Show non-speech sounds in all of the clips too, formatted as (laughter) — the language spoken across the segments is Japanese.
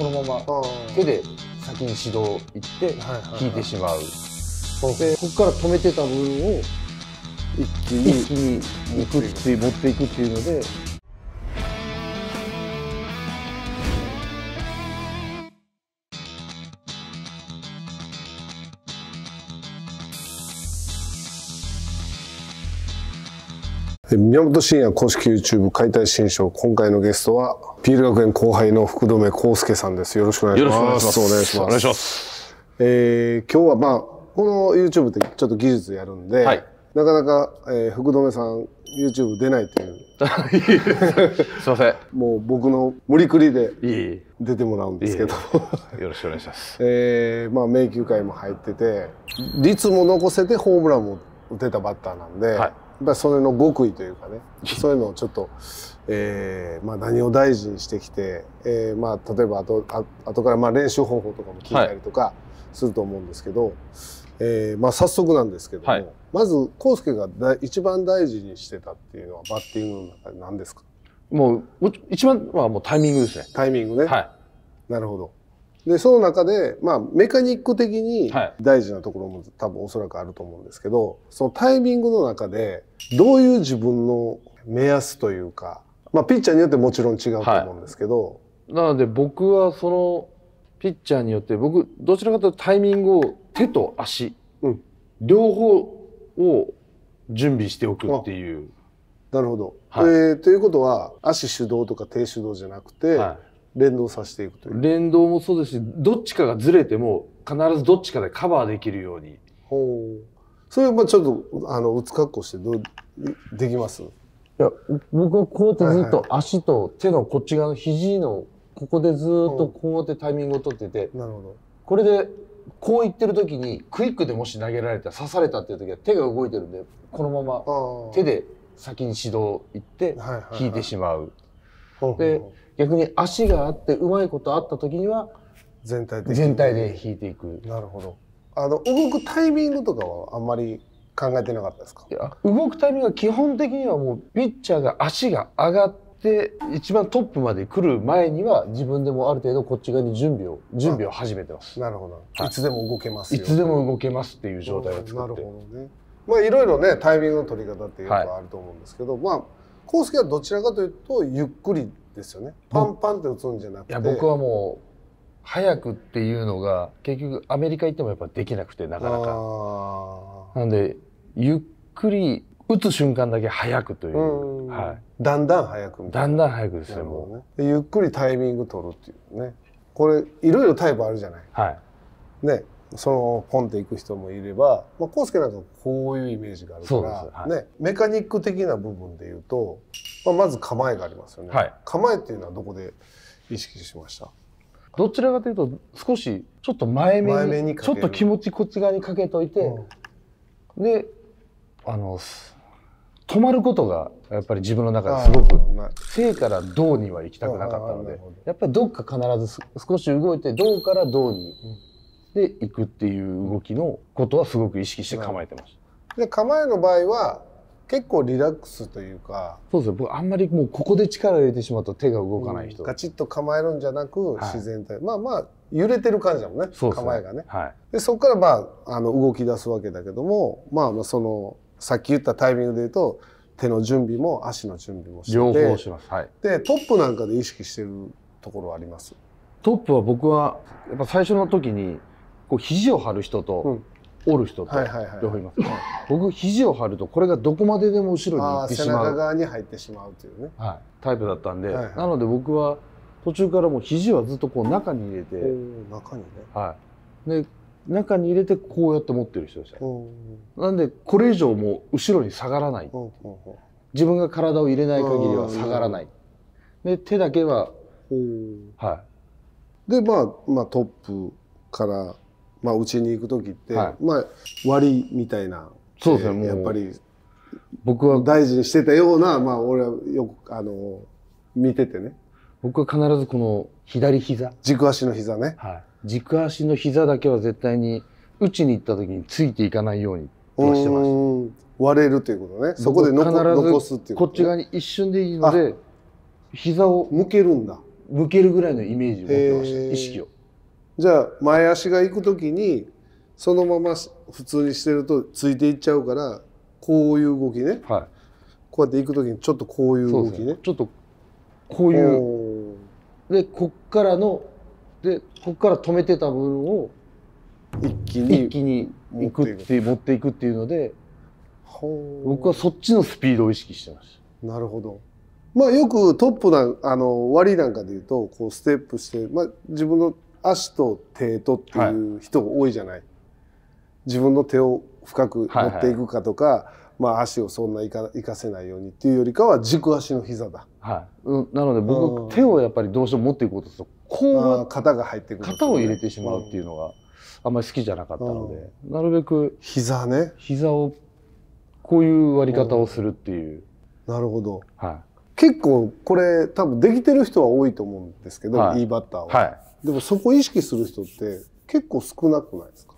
このまま手で先に指導行って引いてしまう、でここから止めてた部分を一気に一気に持っていくっていうので宮本慎也公式 YouTube 解体新書今回のゲストはピール学園後輩の福留康介さんですよろしくお願いしますお願いしますお願いしますえー、今日はまあこの YouTube ってちょっと技術やるんで、はい、なかなか、えー、福留さん YouTube 出ないという (laughs) すいませんもう僕の無理くりで出てもらうんですけどよろしくお願いします (laughs) えー、まあ迷宮会も入ってて率も残せてホームランも打てたバッターなんで、はいぱりそれの極意というかね (laughs) そういうのをちょっと、えーまあ、何を大事にしてきて、えーまあ、例えば後あ後からまあ練習方法とかも聞いたりとかすると思うんですけど、はい、えーまあ、早速なんですけども、はい、まず康介がだ一番大事にしてたっていうのはバッティングの中で何ですかもう一番はもうタイミングですね。タイミングね。はい、なるほど。でその中で、まあ、メカニック的に大事なところも多分おそらくあると思うんですけどそのタイミングの中でどういう自分の目安というか、まあ、ピッチャーによってもちろん違うと思うんですけど、はい、なので僕はそのピッチャーによって僕どちらかというとタイミングを手と足、うん、両方を準備しておくっていう。なるほど、はい、えー、ということは足主導とか手主導じゃなくて、はい連動させていくという連動もそうですしどっちかがずれても必ずどっちかでカバーできるようにほうそれまあちょっとあの打つ格好してどうできますいや僕はこうやってずっと足と手のこっち側の肘のここでずっとこうやってタイミングを取ってて、なるほどこれでこういってる時にクイックでもし投げられた刺されたっていう時は手が動いてるんでこのまま手で先に指導行って引いてしまう。で逆に足があってうまいことあった時には全体で全体で引いていくなるほどあの動くタイミングとかはあんまり考えてなかったですかいや動くタイミングは基本的にはもうピッチャーが足が上がって一番トップまで来る前には自分でもある程度こっち側に準備を準備を始めてますなるほど、はい、いつでも動けますいつでも動けますっていう状態を作ってなるほどねまあいろいろねタイミングの取り方っていうのはあると思うんですけど、はい、まあコースはどちらかというとゆっくりですよねパンパンって打つんじゃなくていや僕はもう早くっていうのが結局アメリカ行ってもやっぱできなくてなかなかなんでゆっくり打つ瞬間だけ早くという、はい、だんだん早くだんだん早くですねもうねゆっくりタイミング取るっていうねこれいろいろタイプあるじゃない、はい、ねそのポンっていく人もいれば、まあ、コースケなんかこういうイメージがあるから、はい、ね、メカニック的な部分でいうと、まあ、まず構えがありますよね、はい、構えっていうのはどこで意識しましたどちらかというと少しちょっと前目にちょっと気持ちこっち側にかけといて、うん、であの止まることがやっぱり自分の中ですごく正から銅には行きたくなかったのでやっぱりどっか必ず少し動いて銅から銅にでいくっていう動きのことはすごく意識して構えてます。で構えの場合は結構リラックスというかそうですね僕あんまりもうここで力を入れてしまうと手が動かない人、うん、ガチッと構えるんじゃなく、自然体まあまあ揺れてる感じだもんね、ね、構えがね、はい、でそこからまああの動き出すわけだけども、まあ、まあそのさっき言ったタイミングで言うと手の準備も足の準備もして両方します、はい、でトップなんかで意識してるところはありますトップは僕はやっぱ最初の時にこう肘を張る人と折る人と両方います、はいはい、僕肘を張るとこれがどこまででも後ろに行ってしまう背中側に入ってしまうというね、はい、タイプだったんで、はいはい、なので僕は途中からもう肘はずっとこう中に入れて中にね、はい、で中に入れてこうやって持ってる人でした、なんでこれ以上もう後ろに下がらない自分が体を入れない限りは下がらないで手だけははいでまあ、まあ、トップからまあ、うちに行く時って、はい、まあ、割みたいなそうですね、やっぱり僕は大事にしてたような、まあ、俺はよくあの見ててね僕は必ずこの左膝軸足の膝ね、はい、軸足の膝だけは絶対に打ちに行った時についていかないようにしてました割れるということねそこで残残すっていうこ、ね,、っち側に一瞬でいいので膝を向けるんだ向けるぐらいのイメージを持ってました意識を。じゃあ前足が行く時にそのまま普通にしてるとついていっちゃうからこういう動きね、はい、こうやって行く時にちょっとこういう動きね、ね、ちょっとこういうでこっからのでこっから止めてた分を一気に一気に行くって持っていくっていうので僕はそっちのスピードを意識してましたなるほどまあよくトップなあの割なんかで言うとこうステップして、まあ、自分の足と手とっていう人多いじゃない、はい、自分の手を深く持っていくかとか、はいはい、まあ、足をそんな生か生かせないようにっていうよりかは軸足の膝だ、はい、なので僕、手をやっぱりどうしても持っていこうとするとこう肩が入ってくる、ね、肩を入れてしまうっていうのがあんまり好きじゃなかったので、なるべく膝ね膝をこういう割り方をするっていう、うん、なるほど、はい、結構これ多分できてる人は多いと思うんですけど、はい、いいバッターは。はいでもそこ意識する人って結構少なくないですか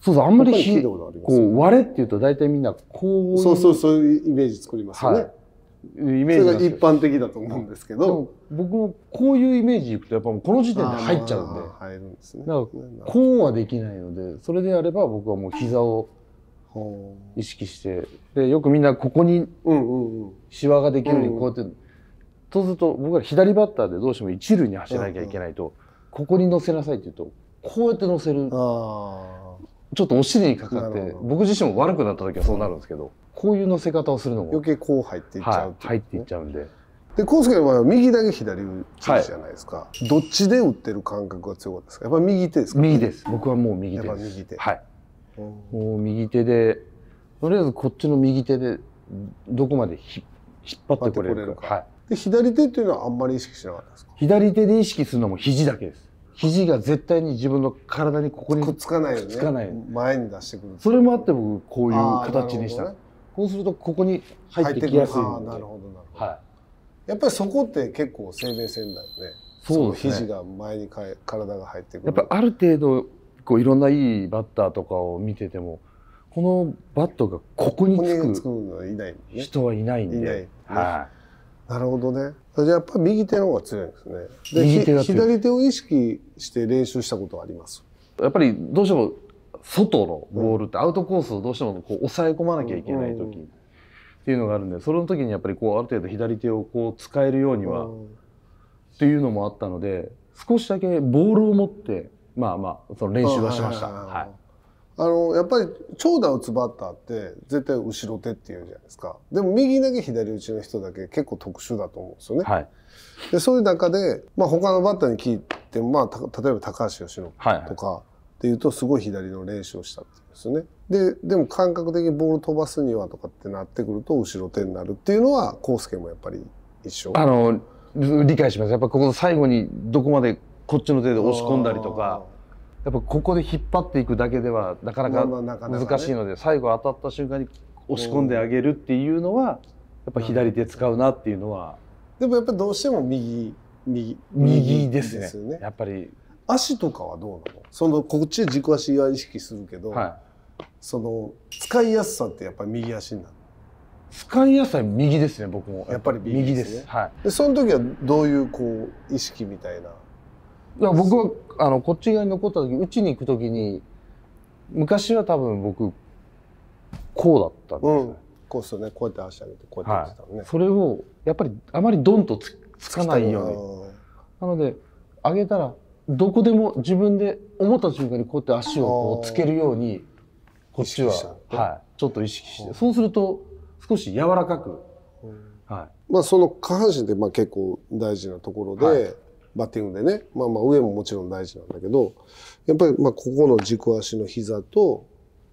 そうそう、あんまりひ、ね、こう、割れっていうと大体みんなこうそうそう、そういうイメージ作りますよね。はい、イメージ。それが一般的だと思うんですけど。僕もこういうイメージいくと、やっぱこの時点で入っちゃうんで。入るんですね。だから、こうはできないので、それであれば僕はもう膝を意識して、で、よくみんなここにシワができるようにこうやってそうすると僕ら左バッターでどうしても一塁に走らなきゃいけないと、ここに乗せなさいって言うとこうやって乗せるちょっとお尻にかかって僕自身も悪くなった時はそうなるんですけどこういう乗せ方をするのも余計こう入っていっちゃう、はい、入っていっちゃうんで。で康介の場合は右だけ左打ちじゃないですか、はい、どっちで打ってる感覚が強かったですかやっぱ右手ですか、右です僕はもう右手です右手はいもう右手でとりあえずこっちの右手でどこまで引っ張ってこれるかはい、で左手っていうのはあんまり意識しなかったですか左手で意識するのも肘だけです肘が絶対に自分の体にここにくっつかないよねつかない前に出してくるそれもあって僕こういう形にした、ね、こうするとここに入ってきやすいのでなるほどなるほど、はい、やっぱりそこって結構生命線だよねそうですね肘が前にか体が入ってくるやっぱある程度こういろんないいバッターとかを見ててもこのバットがここにつく人はいないんで、いない、ね、はいなるほどね。じゃあやっぱ右手の方が強いですね。で右左手を意識して練習したことはありますやっぱりどうしても外のボールってアウトコースをどうしてもこう抑え込まなきゃいけない時っていうのがあるんで、その時にやっぱりこうある程度左手をこう使えるようにはっていうのもあったので、少しだけボールを持って、まあまあその練習はしました。はいあのやっぱり長打打つバッターって絶対後ろ手っていうじゃないですかでも右投げ左打ちの人だけ結構特殊だと思うんですよね、はい、でそういう中で、まあ、他のバッターに聞いても、まあ、例えば高橋由伸とか、っていうとすごい左の練習をしたってですよねででも感覚的にボール飛ばすにはとかってなってくると後ろ手になるっていうのは康介もやっぱり一緒あの理解しますやっぱここの最後にどこまでこっちの手で押し込んだりとかやっぱここで引っ張っていくだけではなかなか難しいので最後当たった瞬間に押し込んであげるっていうのはやっぱ左手使うなっていうのはでもやっぱりどうしても右右右ですね、ね、やっぱり足とかはどうなのそのこっちで軸足は意識するけど、はい、その使いやすさってやっぱり右足になる使いやすさ右ですね僕もやっぱり右です、ね、はい、でその時はどういうこう意識みたいないや僕はあのこっち側に残った時うちに行く時に昔は多分僕こうだったんですね、うん、こうですよねこうやって足上げてこうやってやってたのね、はい、それをやっぱりあまりドンとつつかないようになので上げたらどこでも自分で思った瞬間にこうやって足をこうつけるようにこっちは、はい、ちょっと意識して、うん、そうすると少し柔らかく、うん、はいまあ、その下半身ってまあ結構大事なところで、はいバッティングでね、まあまあ上ももちろん大事なんだけど、やっぱりまあここの軸足の膝と、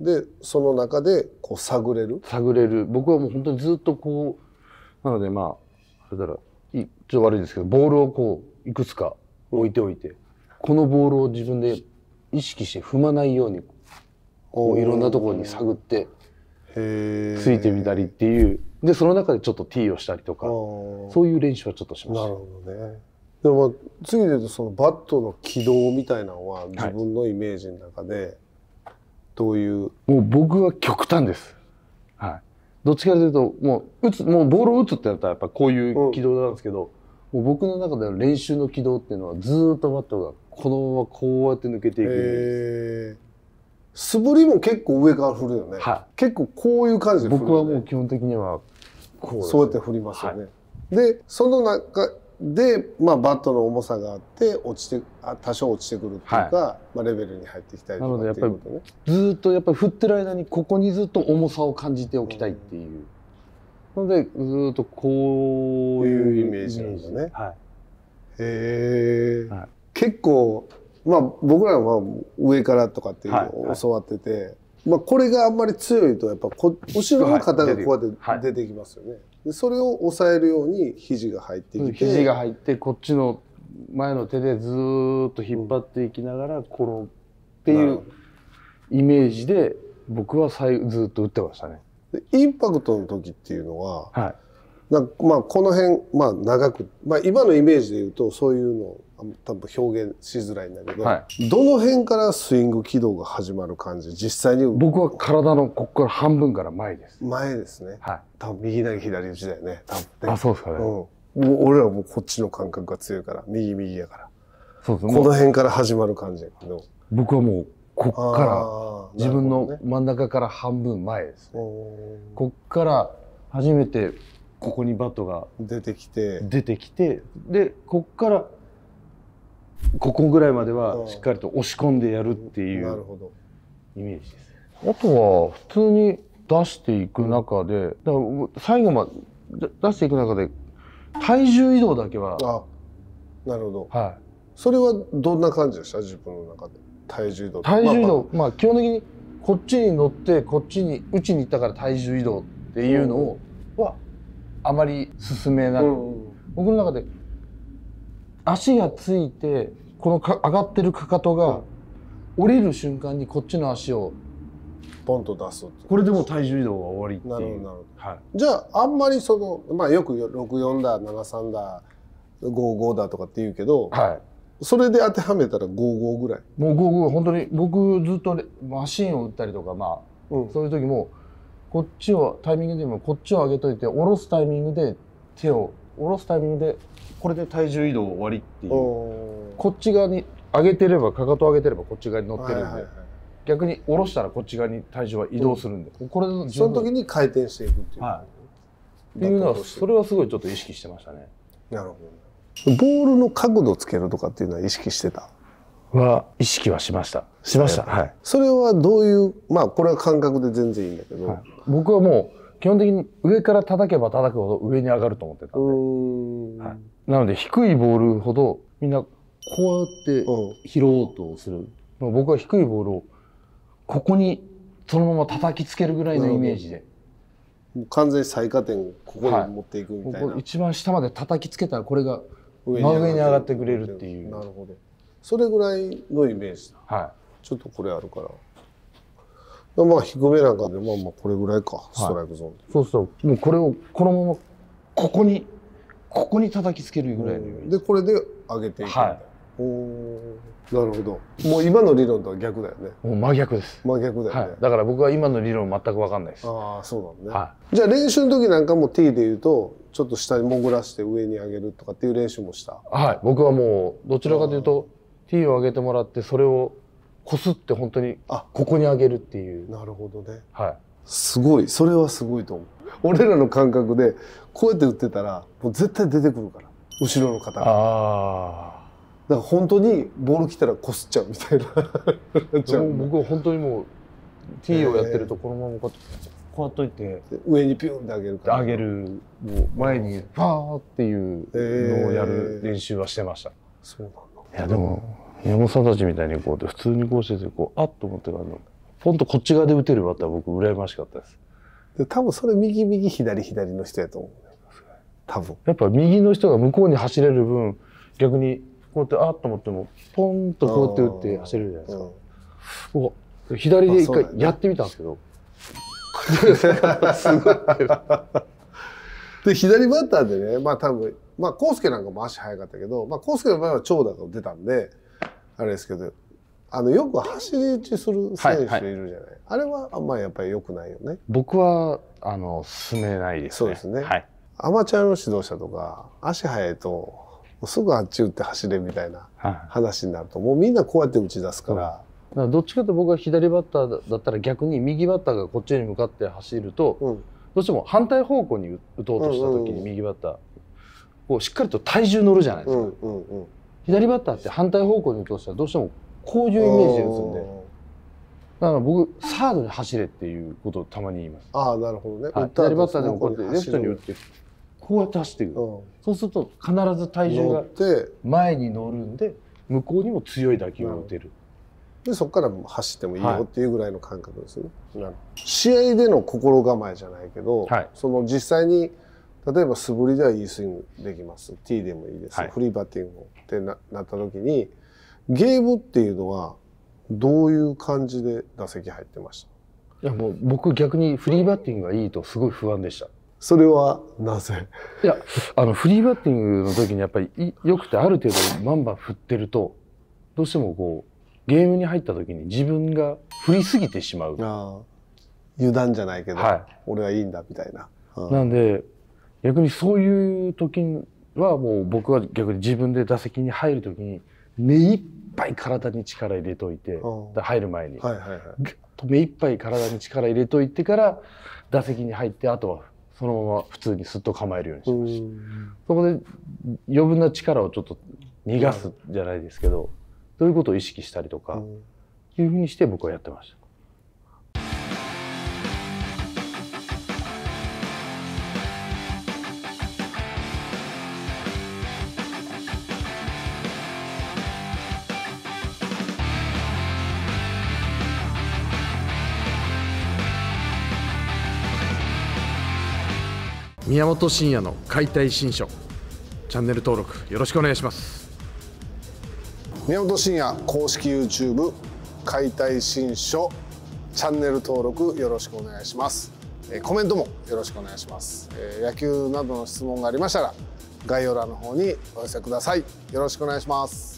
で、その中でこう探れる探れる。僕はもう本当にずっとこう、なのでまあ、それから、ちょっと悪いですけど、ボールをこう、いくつか置いておいて、このボールを自分で意識して踏まないように、こういろんなところに探って、ついてみたりっていう。で、その中でちょっとティーをしたりとか、そういう練習はちょっとしました。なるほどね。でも、まあ、次で言うとそのバットの軌道みたいなのは自分のイメージの中でどういう、はい、もう僕は極端です。はい。どっちかというともう打つもうボールを打つってなったらやっぱこういう軌道なんですけど、うん、もう僕の中での練習の軌道っていうのはずっとバットがこのままこうやって抜けていく素振りも結構上から振るよね、はい、結構こういう感じで振る、ね、僕はもう基本的にはこう、ね、そうやって振りますよね、はい、でその中で、まあ、バットの重さがあって落ちて多少落ちてくるっていうか、はい、まあ、レベルに入ってきたりとかなのでやっぱり、ね、ずっとやっぱり振ってる間にここにずっと重さを感じておきたいっていう、うん、なのでずっとこういうイメージなんすね、はい、へえ、はい、結構まあ僕らは上からとかっていうのを教わってて、はいはい、まあ、これがあんまり強いとやっぱこ後ろの方がこうやって出てきますよね、でそれを抑えるように肘が入ってきて肘が入ってこっちの前の手でずっと引っ張っていきながら転ぶっていうイメージで僕はずっと打ってましたね。インパクトの時っていうのは、はい、なまあこの辺、まあ、長く、まあ、今のイメージでいうとそういうの多分表現しづらいんだけど、はい、どの辺からスイング軌道が始まる感じ実際に僕は体のここから半分から前です前ですね、はい、多分右投げ左打ちだよね多分ねあそうですかね、うん、俺らもうこっちの感覚が強いから右右やからそうです、ね、この辺から始まる感じやけど僕はもうこっから、自分の真ん中から半分前ですねこっから初めてここにバットが出てきて出てきてでこっからここぐらいまではしっかりと押し込んでやるっていうイメージです。あとは普通に出していく中で、だから最後まで出していく中で体重移動だけは。あなるほど。はい。それはどんな感じでした自分の中で体重移動。体重移動、まあ、まあ、基本的にこっちに乗ってこっちに打ちに行ったから体重移動っていうのを、はあまり進めない、うんうん、僕の中で足がついてこのか上がってるかかとが降りる瞬間にこっちの足をポンと出すこれでも体重移動が終わりなるほどなるほど、はい、じゃああんまりその、まあ、よく64だ73だ55だとかって言うけど、はい、それで当てはめたら55ぐらいもう55本当に僕ずっとマシンを打ったりとかまあ、うん、そういう時もこっちをタイミングでもこっちを上げといて下ろすタイミングで手を下ろすタイミングでこれで体重移動終わりっていうこっち側に上げてればかかと上げてればこっち側に乗ってるんで、はいはいはい、逆に下ろしたらこっち側に体重は移動するんで、うん、これのその時に回転していくっていう、はい、っていうのはそれはすごいちょっと意識してましたねなるほどボールの角度つけるとかっていうのは意識してたは意識はしましたしましたはいそれはどういうまあこれは感覚で全然いいんだけど、はい、僕はもう基本的に上から叩けば叩くほど上に上がると思ってたんで、はい、なので低いボールほどみんなこうやって拾おうとする、うん、僕は低いボールをここにそのまま叩きつけるぐらいのイメージで。完全に最下点をここに持っていくみたいな、はい、一番下まで叩きつけたらこれが真上に上がってくれるっていうなるほどそれぐらいのイメージだ、はい、ちょっとこれあるからまあ低めなんかでまあまあこれぐらいか、ストライクゾーン、はい、そうそうもうこれをこのままここにここに叩きつけるぐらいの、うん、でこれで上げていくいはい、おなるほどもう今の理論とは逆だよねもう真逆です真逆だよね、はい、だから僕は今の理論全く分かんないですああそうなんね、はい、じゃあ練習の時なんかも T で言うとちょっと下に潜らせて上に上げるとかっていう練習もしたはい僕はもうどちらかというと T を上げてもらってそれをこすって本当にあここにあげるっていうなるほどねはいすごいそれはすごいと思う俺らの感覚でこうやって打ってたらもう絶対出てくるから後ろの方がああだから本当にボール来たらこすっちゃうみたいな僕は本当にもう T をやってるとこのままこうやってこうやっといて上にピュンってあげるからあげるもう前にファーっていうのをやる練習はしてました、そうなんだいやでも山本さんたちみたいにこう普通にこうしててこうあっと思ってあのポンとこっち側で打てるバッター僕羨ましかったですで多分それ右右左左の人やと思う多分やっぱ右の人が向こうに走れる分逆にこうやってあっと思ってもポンとこうやって打って走れるじゃないですか、うん、左で一回やってみたんですけど、まあ、すごいで左バッターでねまあ多分まあ康介なんかも足速かったけどまあ康介の場合は長打が出たんであれですけどあのよく走り打ちする選手いるじゃない、はいはい、あれはあんまりやっぱり良くないよね僕はあの進めないです、ね、そうですね、はい、アマチュアの指導者とか足速いとすぐあっち打って走れみたいな話になると、はい、もうみんなこうやって打ち出すから、うん、どっちかと僕は左バッターだったら逆に右バッターがこっちに向かって走ると、うん、どうしても反対方向に打とうとした時に右バッター、うんうん、こうしっかりと体重乗るじゃないですか、うんうんうん左バッターって反対方向に打とうとしたらどうしてもこういうイメージで打つんで。だから僕サードに走れっていうことをたまに言います。ああなるほどね。はい、左バッターでもこうやってレフトに打ってこうやって走っていく、うん、そうすると必ず体重が前に乗るんで向こうにも強い打球が打てる、うん、でそこから走ってもいいよっていうぐらいの感覚ですね、はい、試合での心構えじゃないけど、はい、その実際に例えば素振りではいいスイングできます。ティーでもいいです。はい、フリーバッティングってななった時に、ゲームっていうのはどういう感じで打席入ってましたいやもう僕逆にフリーバッティングがいいとすごい不安でした。それはなぜいやあのフリーバッティングの時にやっぱりよくてある程度バンバン振ってるとどうしてもこうゲームに入った時に自分が振りすぎてしまう。あ油断じゃないけど、はい、俺はいいんだみたいな。うん、なんで逆にそういう時はもう僕は逆に自分で打席に入る時に目いっぱい体に力入れといて、入る前に、はいはいはい、と目いっぱい体に力入れといてから打席に入ってあとはそのまま普通にすっと構えるようにしてますそこで余分な力をちょっと逃がすじゃないですけど、そういうことを意識したりとか、いうふうにして僕はやってました。宮本慎也の解体新書チャンネル登録よろしくお願いします宮本慎也公式 YouTube 解体新書チャンネル登録よろしくお願いしますコメントもよろしくお願いします野球などの質問がありましたら概要欄の方にお寄せくださいよろしくお願いします